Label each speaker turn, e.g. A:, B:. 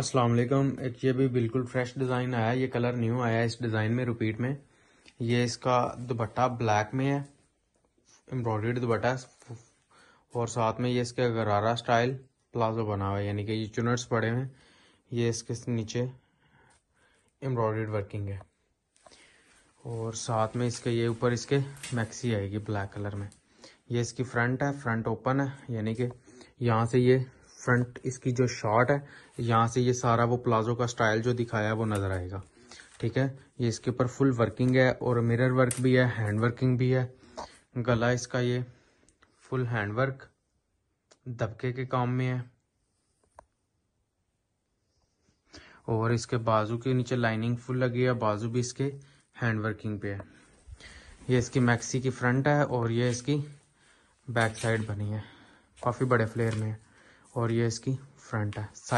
A: अस्सलाम वालेकुम ये भी बिल्कुल फ्रेश डिज़ाइन आया ये कलर न्यू आया इस डिज़ाइन में रिपीट में ये इसका दुपट्टा ब्लैक में है एम्ब्रॉयड दुपट्टा और साथ में ये इसका गरारा स्टाइल प्लाजो बना हुआ है यानी कि ये चुनट्स पड़े हुए हैं ये इसके नीचे एम्ब्रॉयड वर्किंग है और साथ में इसके ये ऊपर इसके मैक्सी आएगी ब्लैक कलर में ये इसकी फ्रंट है फ्रंट ओपन है यानी कि यहाँ से ये फ्रंट इसकी जो शॉर्ट है यहाँ से ये सारा वो प्लाजो का स्टाइल जो दिखाया है वो नज़र आएगा ठीक है ये इसके ऊपर फुल वर्किंग है और मिरर वर्क भी है हैंड वर्किंग भी है गला इसका ये फुल हैंड वर्क दबके के काम में है और इसके बाजू के नीचे लाइनिंग फुल लगी है बाजू भी इसके हैंड वर्किंग पे है ये इसकी मैक्सी की फ्रंट है और ये इसकी बैक साइड बनी है काफ़ी बड़े फ्लेयर में है और ये इसकी फ्रंट है